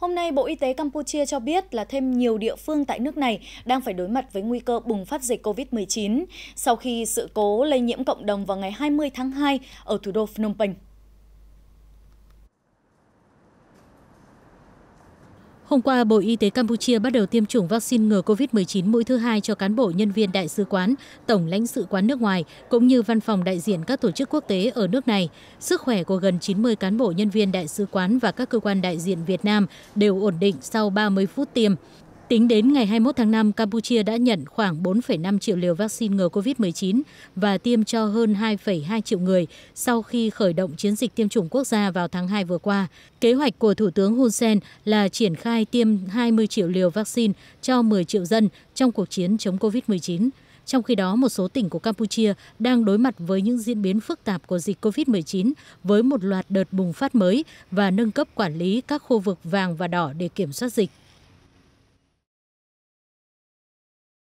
Hôm nay, Bộ Y tế Campuchia cho biết là thêm nhiều địa phương tại nước này đang phải đối mặt với nguy cơ bùng phát dịch COVID-19 sau khi sự cố lây nhiễm cộng đồng vào ngày 20 tháng 2 ở thủ đô Phnom Penh. Hôm qua, Bộ Y tế Campuchia bắt đầu tiêm chủng vaccine ngừa COVID-19 mũi thứ hai cho cán bộ nhân viên đại sứ quán, tổng lãnh sự quán nước ngoài, cũng như văn phòng đại diện các tổ chức quốc tế ở nước này. Sức khỏe của gần 90 cán bộ nhân viên đại sứ quán và các cơ quan đại diện Việt Nam đều ổn định sau 30 phút tiêm. Tính đến ngày 21 tháng 5, Campuchia đã nhận khoảng 4,5 triệu liều vaccine ngừa COVID-19 và tiêm cho hơn 2,2 triệu người sau khi khởi động chiến dịch tiêm chủng quốc gia vào tháng 2 vừa qua. Kế hoạch của Thủ tướng Hun Sen là triển khai tiêm 20 triệu liều vaccine cho 10 triệu dân trong cuộc chiến chống COVID-19. Trong khi đó, một số tỉnh của Campuchia đang đối mặt với những diễn biến phức tạp của dịch COVID-19 với một loạt đợt bùng phát mới và nâng cấp quản lý các khu vực vàng và đỏ để kiểm soát dịch.